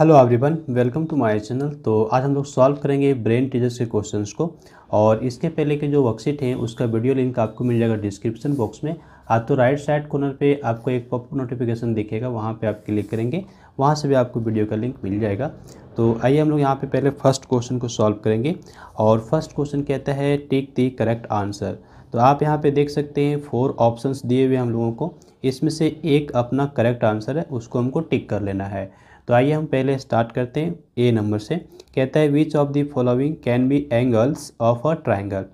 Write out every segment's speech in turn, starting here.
hello everyone welcome to my channel तो आज हम लोग सॉल्व करेंगे ब्रेन टीजर्स के क्वेश्चंस को और इसके पहले के जो वर्कशीट हैं उसका वीडियो लिंक आपको मिल जाएगा डिस्क्रिप्शन बॉक्स में आप तो राइट साइड कॉर्नर पे आपको एक पॉप नोटिफिकेशन दिखेगा वहाँ पे आप क्लिक करेंगे वहाँ से भी आपको वीडियो का लिंक मिल जाएगा तो आइए हम लोग यहाँ पर पहले फर्स्ट क्वेश्चन को सॉल्व करेंगे और फर्स्ट क्वेश्चन कहता है टेक दी करेक्ट आंसर तो आप यहाँ पर देख सकते हैं फोर ऑप्शन दिए हुए हम लोगों को इसमें से एक अपना करेक्ट आंसर है उसको हमको टिक कर लेना है तो आइए हम पहले स्टार्ट करते हैं ए नंबर से कहता है which of the following can be angles of a triangle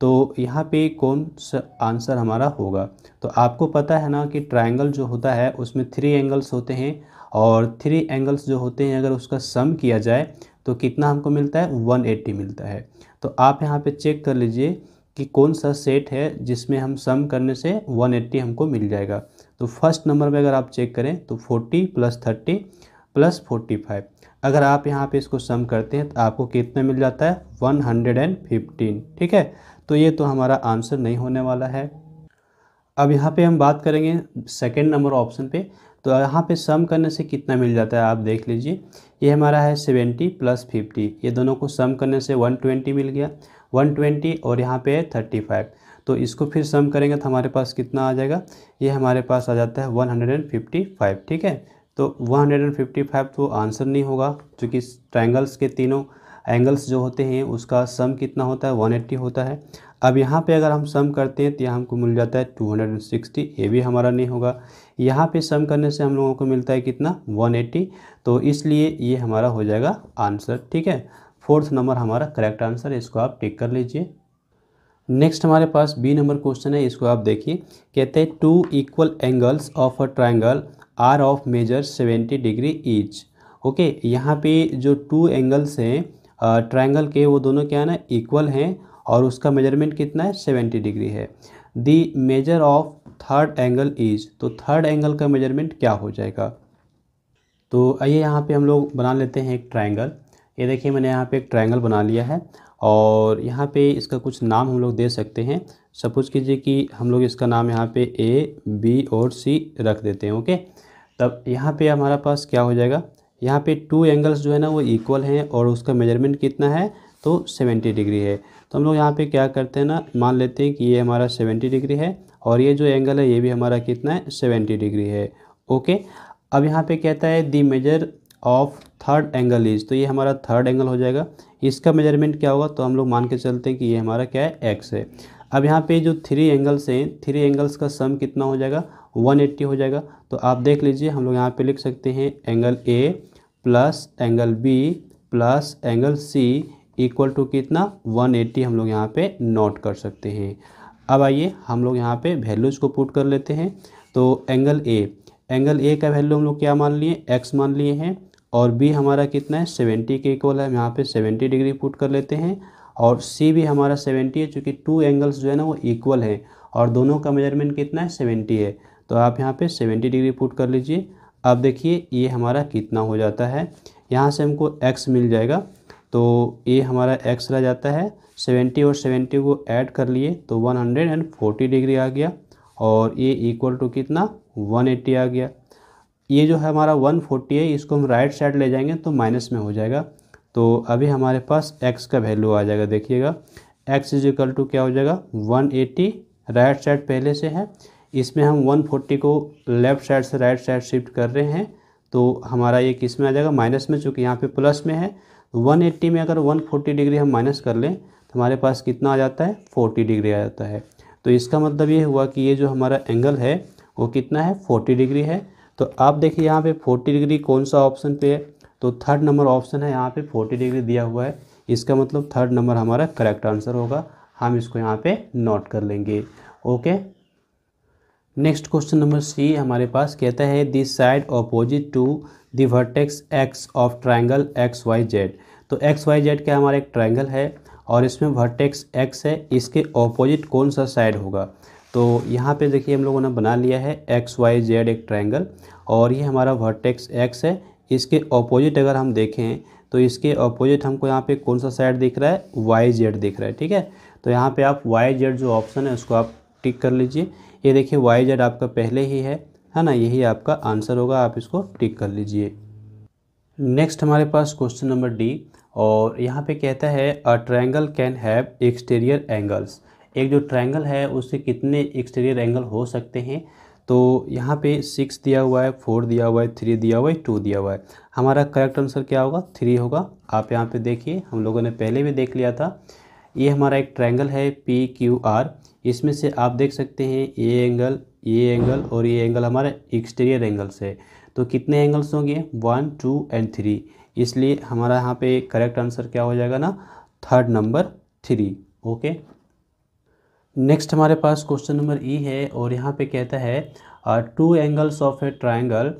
तो यहाँ पे कौन सा आंसर हमारा होगा तो आपको पता है ना कि ट्राइंगल जो होता है उसमें थ्री एंगल्स होते हैं और थ्री एंगल्स जो होते हैं अगर उसका सम किया जाए तो कितना हमको मिलता है 180 मिलता है तो आप यहाँ पे चेक कर लीजिए कि कौन सा सेट है जिसमें हम सम करने से 180 हमको मिल जाएगा तो फर्स्ट नंबर में अगर आप चेक करें तो 40 plus thirty plus forty five अगर आप यहाँ पे इसको सम करते हैं तो आपको कितना मिल जाता है वन हंड्रेड एंड फिफ्टीन ठीक है तो ये तो हमारा आंसर नहीं होने वाला है अब यहाँ पे हम बात करेंगे सेकेंड नंबर ऑप्शन पे तो यहाँ पे सम करने से कितना मिल जाता है आप देख लीजिए ये हमारा है सेवेंटी प्लस फिफ्टी ये दोनों को सम करने से वन ट्वेंटी मिल गया वन ट्वेंटी और यहाँ पे है थर्टी फाइव तो इसको फिर सम करेंगे तो हमारे पास कितना आ जाएगा ये हमारे पास आ जाता है one hundred and fifty five ठीक है तो 155 तो आंसर नहीं होगा क्योंकि ट्रायंगल्स के तीनों एंगल्स जो होते हैं उसका सम कितना होता है 180 होता है अब यहाँ पे अगर हम सम करते हैं तो यहाँ हमको मिल जाता है 260 ये भी हमारा नहीं होगा यहाँ पे सम करने से हम लोगों को मिलता है कितना 180 तो इसलिए ये हमारा हो जाएगा आंसर ठीक है फोर्थ नंबर हमारा करेक्ट आंसर है इसको आप टिक कर लीजिए नेक्स्ट हमारे पास बी नंबर क्वेश्चन है इसको आप देखिए कहते हैं two equal angles of a triangle are of measure seventy degree each okay यहाँ पे जो टू एंगल्स हैं ट्रायंगल के वो दोनों क्या है ना इक्वल हैं और उसका मेजरमेंट कितना है सेवेंटी डिग्री है the measure of third angle is तो थर्ड एंगल का मेजरमेंट क्या हो जाएगा तो आइए यहाँ पे हम लोग बना लेते हैं एक ट्राइंगल ये देखिए मैंने यहाँ पे एक ट्राइंगल बना लिया है और यहाँ पे इसका कुछ नाम हम लोग दे सकते हैं सपोज कीजिए कि हम लोग इसका नाम यहाँ पे ए बी और सी रख देते हैं ओके तब यहाँ पे हमारा पास क्या हो जाएगा यहाँ पे टू एंगल्स जो है ना वो इक्वल हैं और उसका मेजरमेंट कितना है तो सेवेंटी डिग्री है तो हम लोग यहाँ पे क्या करते हैं ना मान लेते हैं कि ये हमारा सेवेंटी डिग्री है और ये जो एंगल है ये भी हमारा कितना है सेवेंटी डिग्री है ओके अब यहाँ पे कहता है the measure of third angle is तो ये हमारा थर्ड एंगल हो जाएगा इसका मेजरमेंट क्या होगा तो हम लोग मान के चलते हैं कि ये हमारा क्या है एक्स है अब यहाँ पे जो थ्री एंगल्स हैं थ्री एंगल्स का सम कितना हो जाएगा 180 हो जाएगा तो आप देख लीजिए हम लोग यहाँ पे लिख सकते हैं angle A plus angle B plus angle C equal to कितना 180 हम लोग यहाँ पे नोट कर सकते हैं अब आइए हम लोग यहाँ पे वैल्यूज़ को पुट कर लेते हैं तो एंगल ए एंगल ए का वैल्यू हम लोग क्या मान लिए एक्स मान लिए हैं और बी हमारा कितना है सेवेंटी के इक्वल है हम यहाँ पे सेवेंटी डिग्री पुट कर लेते हैं और सी भी हमारा सेवेंटी है चूँकि टू एंगल्स जो है ना वो इक्वल है और दोनों का मेजरमेंट कितना है सेवेंटी है तो आप यहाँ पे 70 डिग्री पुट कर लीजिए अब देखिए ये हमारा कितना हो जाता है यहाँ से हमको x मिल जाएगा तो ये हमारा x रह जाता है 70 और 70 को ऐड कर लिए तो 140 डिग्री आ गया और ये इक्वल टू कितना 180 आ गया ये जो है हमारा 140 है इसको हम राइट साइड ले जाएंगे तो माइनस में हो जाएगा तो अभी हमारे पास x का वैल्यू आ जाएगा देखिएगा x इज इक्वल टू क्या हो जाएगा 180 राइट साइड पहले से है इसमें हम 140 को लेफ़्ट साइड से राइट साइड शिफ्ट कर रहे हैं तो हमारा ये किस में आ जाएगा माइनस में चूँकि यहाँ पे प्लस में है 180 तो में अगर 140 डिग्री हम माइनस कर लें तो हमारे पास कितना आ जाता है 40 डिग्री आ जाता है तो इसका मतलब ये हुआ कि ये जो हमारा एंगल है वो कितना है 40 डिग्री है तो आप देखिए यहाँ पे 40 डिग्री कौन सा ऑप्शन पे है तो थर्ड नंबर ऑप्शन है यहाँ पे 40 डिग्री दिया हुआ है इसका मतलब थर्ड नंबर हमारा करेक्ट आंसर होगा हम इसको यहाँ पे नोट कर लेंगे okay next question number C हमारे पास कहता है this side opposite to the vertex X of triangle X Y Z तो एक्स वाई जेड क्या हमारा एक ट्राइंगल है और इसमें वर्टेक्स एक्स है इसके ऑपोजिट कौन सा साइड होगा तो यहाँ पे देखिए हम लोगों ने बना लिया है एक्स वाई जेड एक ट्राइंगल और ये हमारा वर्टेक्स एक्स है इसके ऑपोजिट अगर हम देखें तो इसके ऑपोजिट हमको यहाँ पे कौन सा साइड दिख रहा है वाई जेड दिख रहा है ठीक है तो यहाँ पे आप वाई जेड जो ऑप्शन है उसको आप टिक कर लीजिए ये देखिए वाई जेड आपका पहले ही है है ना यही आपका आंसर होगा आप इसको टिक कर लीजिए नेक्स्ट हमारे पास क्वेश्चन नंबर डी और यहाँ पे कहता है a triangle can have exterior angles एक जो ट्रायंगल है उससे कितने एक्सटीरियर एंगल हो सकते हैं तो यहाँ पे सिक्स दिया हुआ है फोर दिया हुआ है थ्री दिया हुआ है टू दिया हुआ है हमारा करेक्ट आंसर क्या होगा थ्री होगा आप यहाँ पे देखिए हम लोगों ने पहले भी देख लिया था ये हमारा एक ट्रायंगल है पी क्यू आर इसमें से आप देख सकते हैं ये एंगल ये एंगल और ये एंगल हमारे एक्सटीरियर एंगल्स है तो कितने एंगल्स होंगे वन टू एंड थ्री इसलिए हमारा यहाँ पे करेक्ट आंसर क्या हो जाएगा ना third number three okay next हमारे पास क्वेश्चन नंबर ई है और यहाँ पे कहता है two angles of a triangle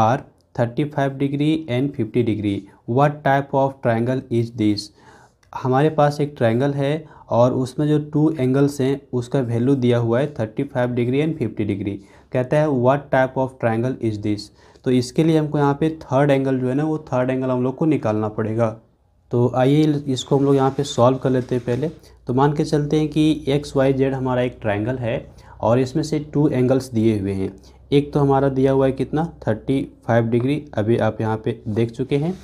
are thirty five degree and fifty degree what type of triangle is this हमारे पास एक ट्राइंगल है और उसमें जो टू एंगल्स हैं उसका वैल्यू दिया हुआ है thirty five degree and fifty degree कहता है what type of triangle is this तो इसके लिए हमको यहाँ पे थर्ड एंगल जो है ना वो थर्ड एंगल हम लोग को निकालना पड़ेगा तो आइए इसको हम लोग यहाँ पे सॉल्व कर लेते हैं पहले तो मान के चलते हैं कि एक्स वाई जेड हमारा एक ट्राइंगल है और इसमें से टू एंगल्स दिए हुए हैं एक तो हमारा दिया हुआ है कितना थर्टी फाइव डिग्री अभी आप यहाँ पर देख चुके हैं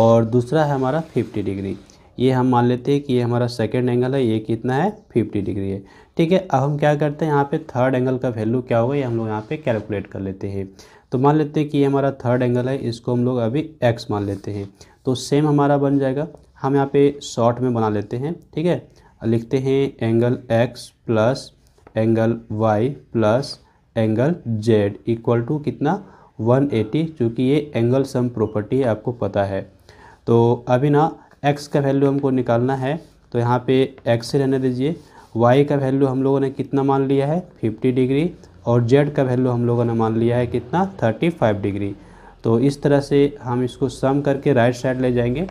और दूसरा है हमारा फिफ्टी डिग्री ये हम मान लेते हैं कि ये हमारा सेकेंड एंगल है ये कितना है फिफ्टी डिग्री है ठीक है अब हम क्या करते हैं यहाँ पे थर्ड एंगल का वैल्यू क्या होगा ये हम लोग यहाँ पे कैलकुलेट कर लेते हैं तो मान लेते हैं कि ये हमारा थर्ड एंगल है इसको हम लोग अभी एक्स मान लेते हैं तो सेम हमारा बन जाएगा हम यहाँ पे शॉर्ट में बना लेते हैं ठीक है लिखते हैं angle X plus angle Y plus angle Z equal to कितना 180 एटी चूँकि ये एंगल सम प्रॉपर्टी आपको पता है तो अभी ना एक्स का वैल्यू हमको निकालना है तो यहाँ पे एक्स से रहने दीजिए वाई का वैल्यू हम लोगों ने कितना मान लिया है 50 डिग्री और जेड का वैल्यू हम लोगों ने मान लिया है कितना 35 डिग्री तो इस तरह से हम इसको सम करके राइट साइड ले जाएंगे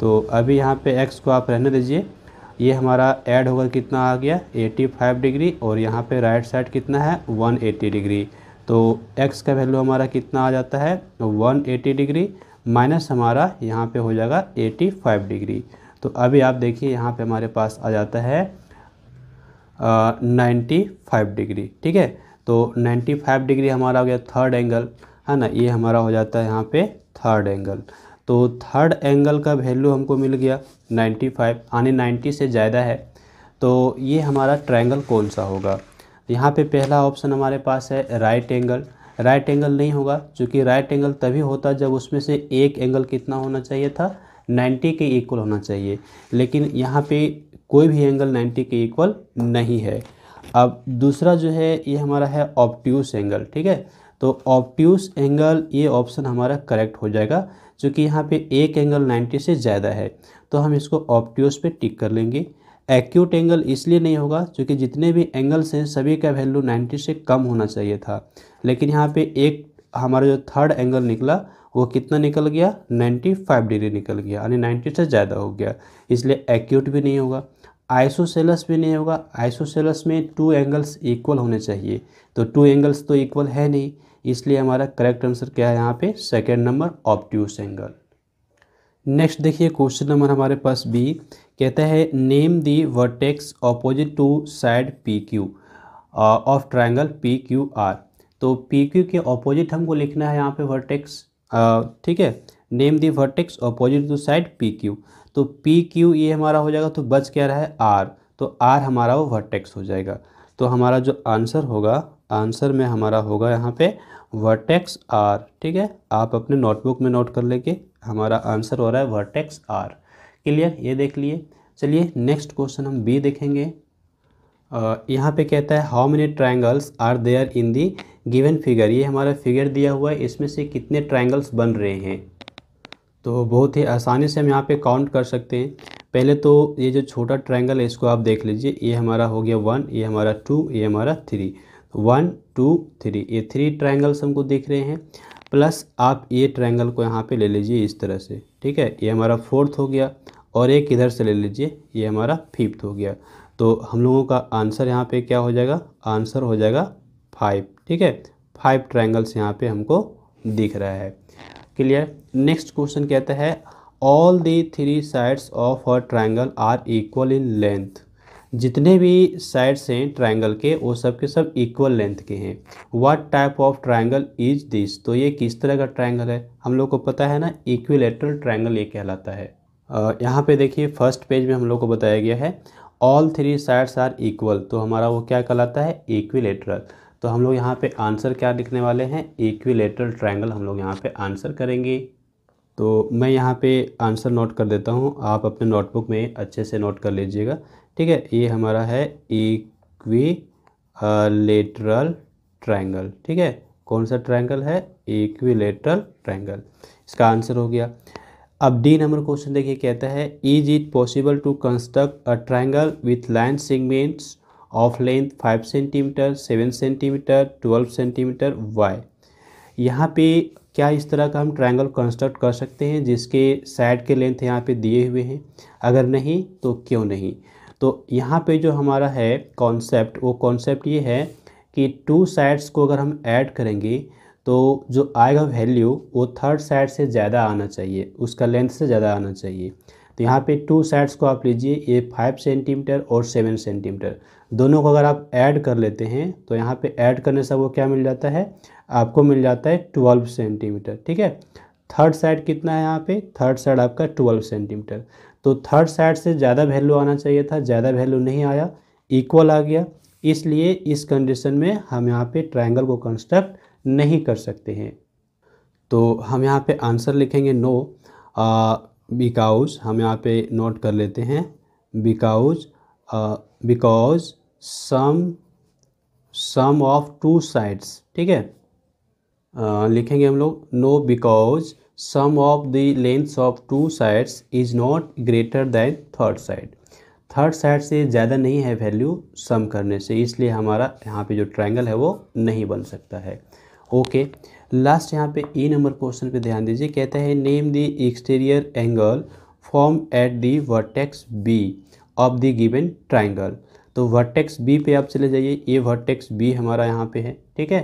तो अभी यहाँ पे एक्स को आप रहने दीजिए ये हमारा ऐड होकर कितना आ गया 85 डिग्री और यहाँ पे राइट साइड कितना है 180 डिग्री तो एक्स का वैल्यू हमारा कितना आ जाता है एटी डिग्री माइनस हमारा यहाँ पे हो जाएगा 85 डिग्री तो अभी आप देखिए यहाँ पे हमारे पास आ जाता है नाइन्टी फाइव डिग्री ठीक है तो 95 डिग्री हमारा हो गया थर्ड एंगल है ना ये हमारा हो जाता है यहाँ पे थर्ड एंगल तो थर्ड एंगल का वैल्यू हमको मिल गया 95 यानी नाइन्टी से ज़्यादा है तो ये हमारा ट्राइंगल कौन सा होगा यहाँ पे पहला ऑप्शन हमारे पास है राइट एंगल राइट एंगल नहीं होगा क्योंकि राइट एंगल तभी होता जब उसमें से एक एंगल कितना होना चाहिए था 90 के इक्वल होना चाहिए लेकिन यहाँ पे कोई भी एंगल 90 के इक्वल नहीं है अब दूसरा जो है ये हमारा है ऑप्ट्यूस एंगल ठीक है तो ऑप्ट्यूस एंगल ये ऑप्शन हमारा करेक्ट हो जाएगा क्योंकि यहाँ पे एक एंगल 90 से ज़्यादा है तो हम इसको ऑप्ट्यूस पे टिक कर लेंगे एक्यूट एंगल इसलिए नहीं होगा क्योंकि जितने भी एंगल्स हैं सभी का वैल्यू 90 से कम होना चाहिए था लेकिन यहाँ पे एक हमारा जो थर्ड एंगल निकला वो कितना निकल गया 95 डिग्री निकल गया यानी 90 से ज़्यादा हो गया इसलिए एक्यूट भी नहीं होगा आइसोसेलस भी नहीं होगा आइसोसेलस में टू एंगल्स इक्वल होने चाहिए तो टू एंगल्स तो इक्वल है नहीं इसलिए हमारा करेक्ट आंसर क्या है यहाँ पे second number obtuse angle next देखिए क्वेश्चन नंबर हमारे पास बी कहता है name the vertex opposite to side P Q of triangle P Q R तो पी क्यू के ऑपोजिट हमको लिखना है यहाँ पे वर्टेक्स uh, ठीक है name the vertex opposite to side P Q तो पी क्यू ये हमारा हो जाएगा तो बच क्या रहा है आर तो आर हमारा वो वर्टेक्स हो जाएगा तो हमारा जो आंसर होगा आंसर में हमारा होगा यहाँ पर वर्टेक्स आर ठीक है आप अपने नोटबुक में नोट कर लेके हमारा आंसर हो रहा है वर्टेक्स आर क्लियर ये देख लिए चलिए नेक्स्ट क्वेश्चन हम बी देखेंगे यहाँ पे कहता है how many triangles are there in the given figure ये हमारा फिगर दिया हुआ है इसमें से कितने ट्राइंगल्स बन रहे हैं तो बहुत ही आसानी से हम यहाँ पे काउंट कर सकते हैं पहले तो ये जो छोटा ट्राइंगल है इसको आप देख लीजिए ये हमारा हो गया वन ये हमारा टू ये हमारा थ्री वन टू थ्री ये थ्री ट्राइंगल्स हमको दिख रहे हैं प्लस आप ये ट्राइंगल को यहाँ पे ले लीजिए इस तरह से ठीक है ये हमारा फोर्थ हो गया और एक इधर से ले लीजिए ये हमारा फिफ्थ हो गया तो हम लोगों का आंसर यहाँ पे क्या हो जाएगा आंसर हो जाएगा फाइव ठीक है फाइव ट्राइंगल्स यहाँ पे हमको दिख रहा है क्लियर नेक्स्ट क्वेश्चन कहता है all the three sides of a triangle are equal in length जितने भी साइड्स हैं ट्रायंगल के वो सब के सब इक्वल लेंथ के हैं what type of triangle is this तो ये किस तरह का ट्रायंगल है हम लोग को पता है ना इक्विलेटरल ट्रायंगल ये कहलाता है यहाँ पे देखिए फर्स्ट पेज में हम लोग को बताया गया है all three sides are equal तो हमारा वो क्या कहलाता है इक्विलेटरल तो हम लोग यहाँ पर आंसर क्या लिखने वाले हैं इक्विलेटरल ट्राइंगल हम लोग यहाँ पर आंसर करेंगे तो मैं यहाँ पे आंसर नोट कर देता हूँ आप अपने नोटबुक में अच्छे से नोट कर लीजिएगा ठीक है ये हमारा है इक्वी लेटरल ट्रायंगल ठीक है कौन सा ट्रायंगल है इक्विलेटरल ट्रायंगल इसका आंसर हो गया अब डी नंबर क्वेश्चन देखिए कहता है is it possible to construct a triangle with line segments of length five centimetre seven centimetre twelve centimetre why यहाँ पे क्या इस तरह का हम ट्रायंगल कंस्ट्रक्ट कर सकते हैं जिसके साइड के लेंथ यहाँ पे दिए हुए हैं अगर नहीं तो क्यों नहीं तो यहाँ पे जो हमारा है कॉन्सेप्ट वो कॉन्सेप्ट ये है कि टू साइड्स को अगर हम ऐड करेंगे तो जो आएगा वैल्यू वो थर्ड साइड से ज़्यादा आना चाहिए उसका लेंथ से ज़्यादा आना चाहिए तो यहाँ पे टू साइड्स को आप लीजिए ये फाइव सेंटीमीटर और सेवन सेंटीमीटर दोनों को अगर आप ऐड कर लेते हैं तो यहाँ पे ऐड करने से वो क्या मिल जाता है आपको मिल जाता है ट्वेल्व सेंटीमीटर ठीक है थर्ड साइड कितना है यहाँ पे थर्ड साइड आपका ट्वेल्व सेंटीमीटर तो थर्ड साइड से ज़्यादा वैल्यू आना चाहिए था ज़्यादा वैल्यू नहीं आया इक्वल आ गया इसलिए इस कंडीशन में हम यहाँ पे ट्रायंगल को कंस्ट्रक्ट नहीं कर सकते हैं तो हम यहाँ पे आंसर लिखेंगे नो बिकाउज हम यहाँ पे नोट कर लेते हैं because because sum sum of two sides ठीक है लिखेंगे हम लोग no because sum of the lengths of two sides is not greater than third side third side से ज़्यादा नहीं है वैल्यू सम करने से इसलिए हमारा यहाँ पे जो ट्रायंगल है वो नहीं बन सकता है ओके लास्ट यहाँ पे ई नंबर क्वेश्चन पे ध्यान दीजिए कहता है name the exterior angle form at the vertex B of the given triangle तो वर्टेक्स बी पे आप चले जाइए ये वर्टेक्स बी हमारा यहाँ पे है ठीक है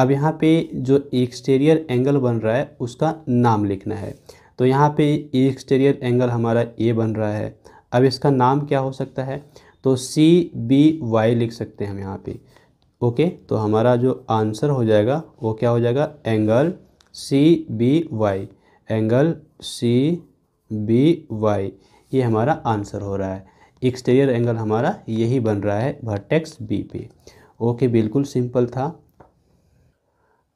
अब यहाँ पे जो एक्सटेरियर एंगल बन रहा है उसका नाम लिखना है तो यहाँ पे एक्सटेरियर एंगल हमारा ए बन रहा है अब इसका नाम क्या हो सकता है तो सी बी वाई लिख सकते हैं हम यहाँ पे ओके तो हमारा जो आंसर हो जाएगा वो क्या हो जाएगा angle C B Y angle C B Y ये हमारा आंसर हो रहा है एक्सटेरियर एंगल हमारा यही बन रहा है वर्टेक्स बी पे ओके बिल्कुल सिंपल था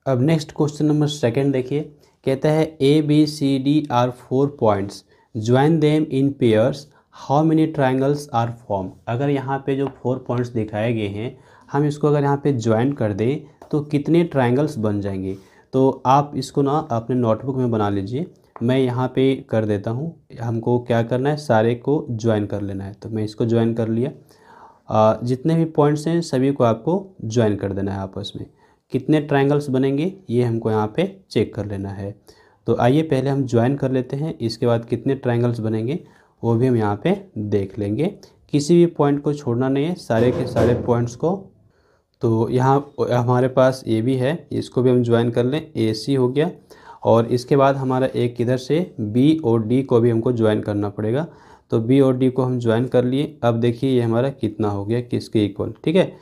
अब नेक्स्ट क्वेश्चन नंबर सेकंड देखिए कहता है A B C D are four points join them in pairs how many triangles are form अगर यहाँ पे जो फोर पॉइंट्स दिखाए गए हैं हम इसको अगर यहाँ पे ज्वाइन कर दें तो कितने ट्राइंगल्स बन जाएंगे तो आप इसको ना अपने नोटबुक में बना लीजिए मैं यहाँ पे कर देता हूँ हमको क्या करना है सारे को ज्वाइन कर लेना है तो मैं इसको ज्वाइन कर लिया जितने भी पॉइंट्स हैं सभी को आपको ज्वाइन कर देना है आपस में कितने ट्राइंगल्स बनेंगे ये हमको यहाँ पे चेक कर लेना है तो आइए पहले हम ज्वाइन कर लेते हैं इसके बाद कितने ट्राइंगल्स बनेंगे वो भी हम यहाँ पे देख लेंगे किसी भी पॉइंट को छोड़ना नहीं है सारे के सारे पॉइंट्स को तो यहाँ हमारे पास ए भी है इसको भी हम ज्वाइन कर लें ए सी हो गया और इसके बाद हमारा एक इधर से बी और डी को भी हमको ज्वाइन करना पड़ेगा तो बी और डी को हम ज्वाइन कर लिए अब देखिए ये हमारा कितना हो गया किसके इक्वल ठीक है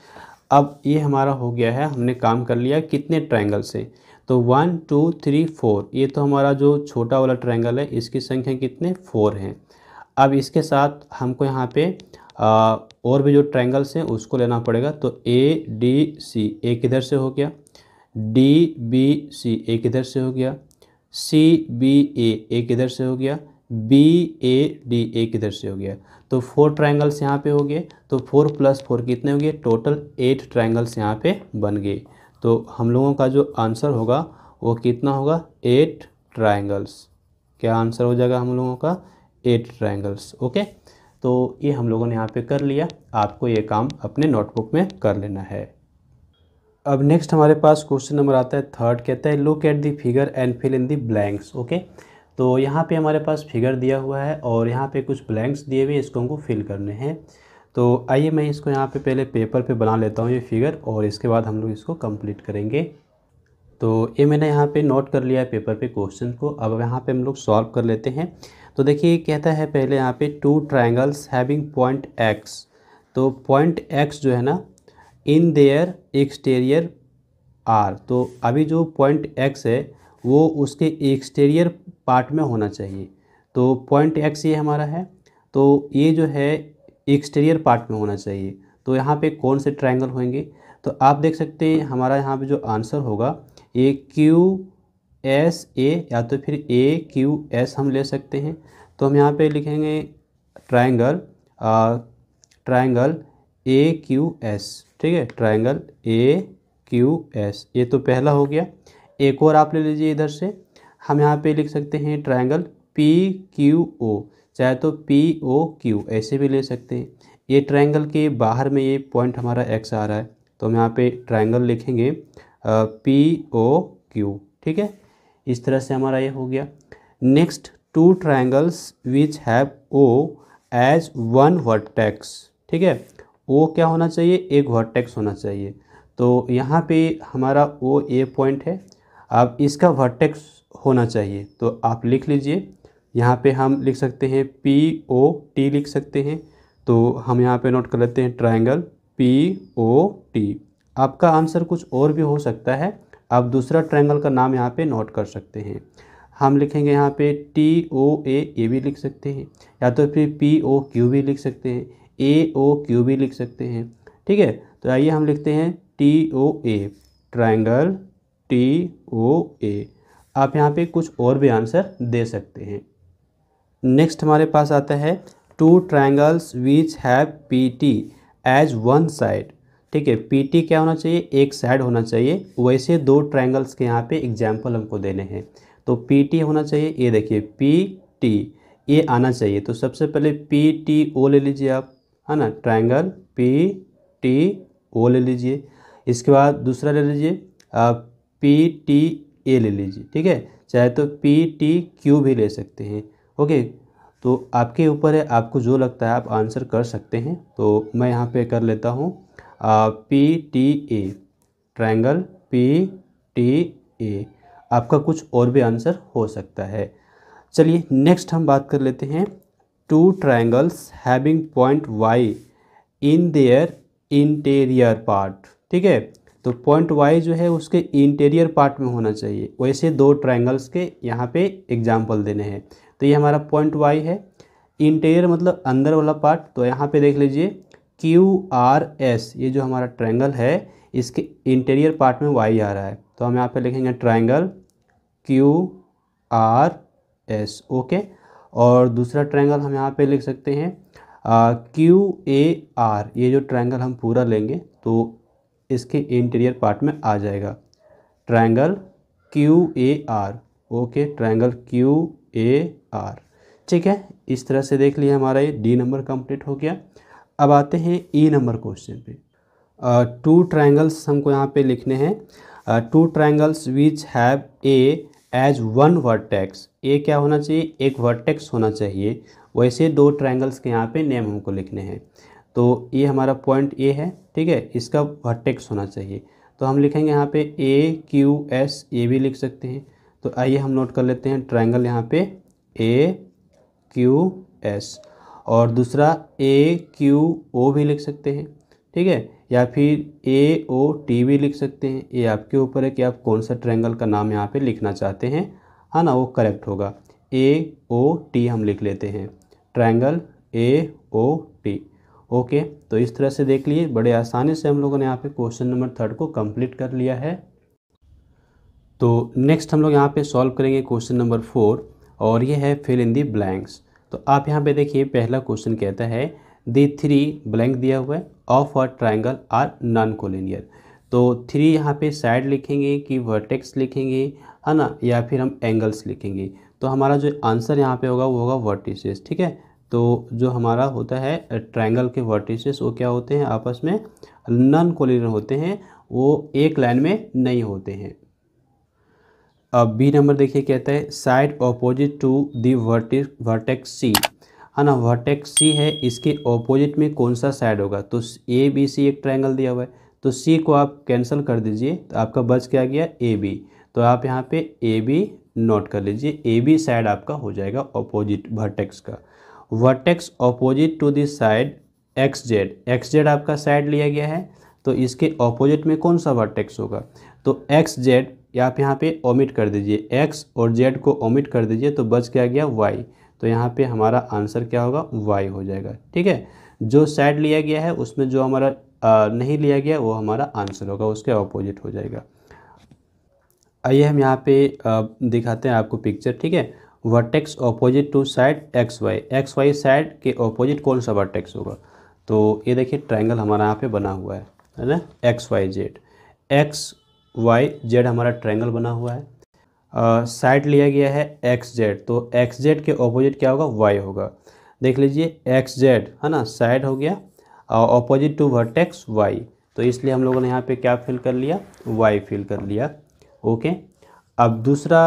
अब ये हमारा हो गया है हमने काम कर लिया कितने ट्रायंगल से तो वन टू थ्री फोर ये तो हमारा जो छोटा वाला ट्रायंगल है इसकी संख्या कितने फोर हैं अब इसके साथ हमको यहाँ पे आ, और भी जो ट्रायंगल्स हैं उसको लेना पड़ेगा तो ए डी सी एक इधर से हो गया डी बी सी एक इधर से हो गया सी बी ए एक इधर से हो गया बी ए डी एक इधर से हो गया तो फोर ट्राइंगल्स यहाँ पे हो गए तो फोर प्लस फोर कितने हो गए टोटल एट ट्राइंगल्स यहाँ पे बन गए तो हम लोगों का जो आंसर होगा वो कितना होगा एट ट्राइंगल्स क्या आंसर हो जाएगा हम लोगों का एट ट्राइंगल्स ओके तो ये हम लोगों ने यहाँ पे कर लिया आपको ये काम अपने नोटबुक में कर लेना है अब नेक्स्ट हमारे पास क्वेश्चन नंबर आता है थर्ड कहता है look at the figure and fill in the blanks okay तो यहाँ पे हमारे पास फिगर दिया हुआ है और यहाँ पे कुछ ब्लैंक्स दिए हुए इसको हमको फिल करने हैं तो आइए मैं इसको यहाँ पे पहले पेपर पे बना लेता हूँ ये फिगर और इसके बाद हम लोग इसको कंप्लीट करेंगे तो ये मैंने यहाँ पे नोट कर लिया है पेपर पे क्वेश्चन को अब यहाँ पे हम लोग सॉल्व कर लेते हैं तो देखिए कहता है पहले यहाँ पे two triangles having point X तो पॉइंट एक्स जो है ना इन देयर एक्सटेरियर आर तो अभी जो पॉइंट एक्स है वो उसके एक्सटेरियर पार्ट में होना चाहिए तो पॉइंट एक्स ये हमारा है तो ये जो है एक्सटीरियर पार्ट में होना चाहिए तो यहाँ पे कौन से ट्रायंगल होंगे तो आप देख सकते हैं हमारा यहाँ पे जो आंसर होगा ए क्यू एस ए या तो फिर ए क्यू एस हम ले सकते हैं तो हम यहाँ पे लिखेंगे triangle triangle A Q S ठीक है ट्रायंगल ए क्यू एस ये तो पहला हो गया एक और आप ले लीजिए इधर से हम यहाँ पे लिख सकते हैं ट्रायंगल पी क्यू ओ चाहे तो पी ओ क्यू ऐसे भी ले सकते हैं ये ट्रायंगल के बाहर में ये पॉइंट हमारा एक्स आ रहा है तो हम यहाँ पे ट्रायंगल लिखेंगे पी ओ क्यू ठीक है इस तरह से हमारा ये हो गया next two triangles which have O as one vertex ठीक है ओ क्या होना चाहिए एक वर्टेक्स होना चाहिए तो यहाँ पे हमारा ओ ए पॉइंट है अब इसका वर्टेक्स होना चाहिए तो आप लिख लीजिए यहाँ पे हम लिख सकते हैं पी ओ टी लिख सकते हैं तो हम यहाँ पे नोट कर लेते हैं ट्रायंगल पी ओ टी आपका आंसर कुछ और भी हो सकता है आप दूसरा ट्रायंगल का नाम यहाँ पे नोट कर सकते हैं हम लिखेंगे यहाँ पे टी ओ ए ये भी लिख सकते हैं या तो फिर पी ओ क्यू भी लिख सकते हैं ए ओ क्यू भी लिख सकते हैं ठीक है तो आइए हम लिखते हैं T O A triangle T O A आप यहाँ पे कुछ और भी आंसर दे सकते हैं नेक्स्ट हमारे पास आता है two triangles which have P T as one side ठीक है पी टी क्या होना चाहिए एक साइड होना चाहिए वैसे दो ट्राइंगल्स के यहाँ पे एग्जाम्पल हमको देने हैं तो पी टी होना चाहिए ये देखिए पी टी ये आना चाहिए तो सबसे पहले पी टी ओ ले लीजिए आप है ना ट्राइंगल पी टी ओ ले लीजिए इसके बाद दूसरा ले लीजिए पी टी ए ले लीजिए ठीक है चाहे तो पी टी क्यू भी ले सकते हैं ओके तो आपके ऊपर है आपको जो लगता है आप आंसर कर सकते हैं तो मैं यहाँ पे कर लेता हूँ P T A triangle P T A आपका कुछ और भी आंसर हो सकता है चलिए नेक्स्ट हम बात कर लेते हैं two triangles having point Y in their interior part ठीक है तो पॉइंट वाई जो है उसके इंटीरियर पार्ट में होना चाहिए वैसे दो ट्रायंगल्स के यहाँ पे एग्जाम्पल देने हैं तो ये हमारा पॉइंट वाई है इंटीरियर मतलब अंदर वाला पार्ट तो यहाँ पे देख लीजिए क्यू आर एस ये जो हमारा ट्रायंगल है इसके इंटीरियर पार्ट में वाई आ रहा है तो हम यहाँ पे लिखेंगे triangle Q R S okay और दूसरा ट्रैंगल हम यहाँ पे लिख सकते हैं क्यू ए आर ये जो ट्रैंगल हम पूरा लेंगे तो इसके इंटीरियर पार्ट में आ जाएगा triangle Q A R okay triangle Q A R ठीक है इस तरह से देख लिया हमारा ये डी नंबर कंप्लीट हो गया अब आते हैं ई नंबर क्वेश्चन पे टू ट्रायंगल्स हमको यहाँ पे लिखने हैं two triangles which have A as one vertex A क्या होना चाहिए एक वर्टेक्स होना चाहिए वैसे दो ट्रायंगल्स के यहाँ पे नेम हमको लिखने हैं तो ये हमारा पॉइंट ए है ठीक है इसका वर्टेक्स होना चाहिए तो हम लिखेंगे यहाँ पे ए क्यू एस ये भी लिख सकते हैं तो आइए हम नोट कर लेते हैं ट्रायंगल यहाँ पे ए क्यू एस और दूसरा ए क्यू ओ भी लिख सकते हैं ठीक है या फिर ए ओ टी भी लिख सकते हैं ये आपके ऊपर है कि आप कौन सा ट्रायंगल का नाम यहाँ पे लिखना चाहते हैं है हाँ ना वो करेक्ट होगा ए ओ टी हम लिख लेते हैं triangle A O T okay तो इस तरह से देख लिए बड़े आसानी से हम लोगों ने यहाँ पे क्वेश्चन नंबर थर्ड को कंप्लीट कर लिया है तो नेक्स्ट हम लोग यहाँ पे सॉल्व करेंगे क्वेश्चन नंबर फोर और ये है फिल इन दी ब्लैंक्स तो आप यहाँ पे देखिए पहला क्वेश्चन कहता है दी थ्री ब्लैंक दिया हुआ है of a triangle are non collinear तो थ्री यहाँ पे साइड लिखेंगे कि वर्टेक्स लिखेंगे है ना या फिर हम एंगल्स लिखेंगे तो हमारा जो आंसर यहाँ पे होगा वो होगा वर्टिसेस ठीक है तो जो हमारा होता है ट्रायंगल के वर्टिसेस वो क्या होते हैं आपस में नन कोलिनर होते हैं वो एक लाइन में नहीं होते हैं अब बी नंबर देखिए कहता है side opposite to the vertex vertex C है ना वर्टेक्स सी है इसके ऑपोजिट में कौन सा साइड होगा तो ए बी सी एक ट्रायंगल दिया हुआ है तो सी को आप कैंसिल कर दीजिए तो आपका बच क्या गया ए बी तो आप यहाँ पे ए बी नोट कर लीजिए ए बी साइड आपका हो जाएगा ऑपोजिट वर्टेक्स का vertex opposite to this side X Z X Z आपका साइड लिया गया है तो इसके ऑपोजिट में कौन सा वर्टेक्स होगा तो एक्स जेड आप यहाँ पे ओमिट कर दीजिए एक्स और जेड को ओमिट कर दीजिए तो बच क्या गया वाई तो यहाँ पे हमारा आंसर क्या होगा वाई हो जाएगा ठीक है जो साइड लिया गया है उसमें जो हमारा आ, नहीं लिया गया वो हमारा आंसर होगा उसके ऑपोजिट हो जाएगा आइए हम यहाँ पे आ, दिखाते हैं आपको पिक्चर ठीक है vertex opposite to side X Y X Y side के ऑपोजिट कौन सा वर्टेक्स होगा तो ये देखिए ट्रायंगल हमारा यहाँ पे बना हुआ है है ना X Y Z X Y Z हमारा ट्रायंगल बना हुआ है साइड uh, लिया गया है एक्स जेड तो एक्स जेड के ऑपोजिट क्या होगा वाई होगा देख लीजिए एक्स जेड है ना साइड हो गया ऑपोजिट टू वर्टेक्स वाई तो इसलिए हम लोगों ने यहाँ पे क्या फिल कर लिया वाई फिल कर लिया ओके अब दूसरा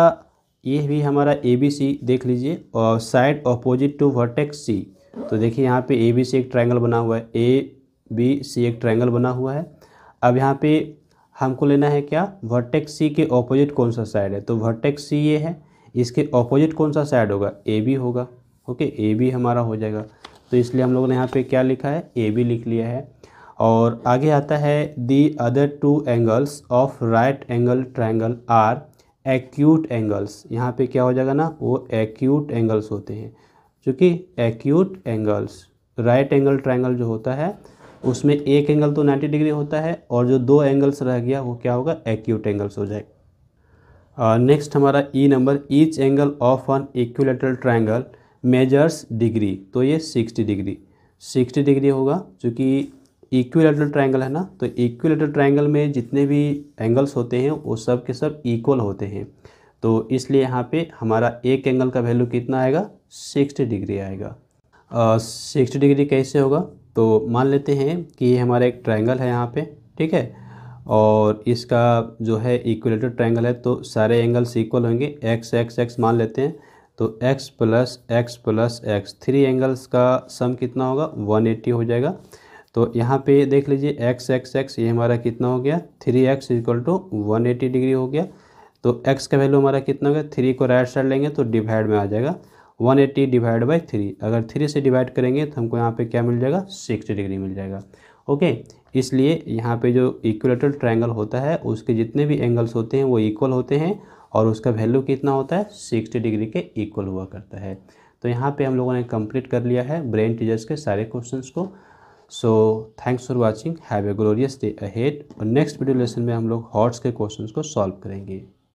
ये भी हमारा ए बी सी देख लीजिए और side opposite to vertex C तो देखिए यहाँ पे ए बी सी एक ट्रायंगल बना हुआ है ए बी सी एक ट्रायंगल बना हुआ है अब यहाँ पे हमको लेना है क्या वर्टेक्स सी के ऑपोजिट कौन सा साइड है तो वर्टेक्स सी ये है इसके ऑपोजिट कौन सा साइड होगा ए बी होगा ओके ए बी हमारा हो जाएगा तो इसलिए हम लोगों ने यहाँ पे क्या लिखा है ए बी लिख लिया है और आगे आता है the other two angles of right angle triangle are acute angles यहाँ पे क्या हो जाएगा ना वो एक्यूट एंगल्स होते हैं क्योंकि acute angles right angle triangle जो होता है उसमें एक एंगल तो 90 डिग्री होता है और जो दो एंगल्स रह गया वो क्या होगा एक्यूट एंगल्स हो जाएगा नेक्स्ट uh, हमारा E number each angle of on equilateral triangle measures degree तो ये 60 डिग्री 60 डिग्री होगा क्योंकि इक्विलेटरल ट्रायंगल है ना तो इक्विलेटरल ट्रायंगल में जितने भी एंगल्स होते हैं वो सब के सब इक्वल होते हैं तो इसलिए यहाँ पे हमारा एक एंगल का वैल्यू कितना आएगा सिक्सटी डिग्री आएगा सिक्सटी डिग्री कैसे होगा तो मान लेते हैं कि ये हमारा एक ट्रायंगल है यहाँ पे ठीक है और इसका जो है इक्वलेटर ट्रायंगल है तो सारे एंगल्स इक्वल होंगे एक्स एक्स एक्स मान लेते हैं तो X plus X plus X three angles का सम कितना होगा वन एट्टी हो जाएगा तो यहाँ पे देख लीजिए एक्स एक्स एक्स ये हमारा कितना हो गया three X equal to one eighty degree हो गया तो एक्स का वैल्यू हमारा कितना हो गया थ्री को राइट साइड लेंगे तो डिवाइड में आ जाएगा one eighty divide by three अगर थ्री से डिवाइड करेंगे तो हमको यहाँ पे क्या मिल जाएगा सिक्सटी डिग्री मिल जाएगा ओके इसलिए यहाँ पे जो इक्वलेटरल ट्राइंगल होता है उसके जितने भी एंगल्स होते हैं वो इक्वल होते हैं और उसका वैल्यू कितना होता है सिक्सटी डिग्री के इक्वल हुआ करता है तो यहाँ पर हम लोगों ने कम्प्लीट कर लिया है ब्रेन टीजर्स के सारे क्वेश्चन को so thanks for watching have a glorious day ahead और नेक्स्ट वीडियो लेसन में हम लोग हॉट्स के क्वेश्चन को सॉल्व करेंगे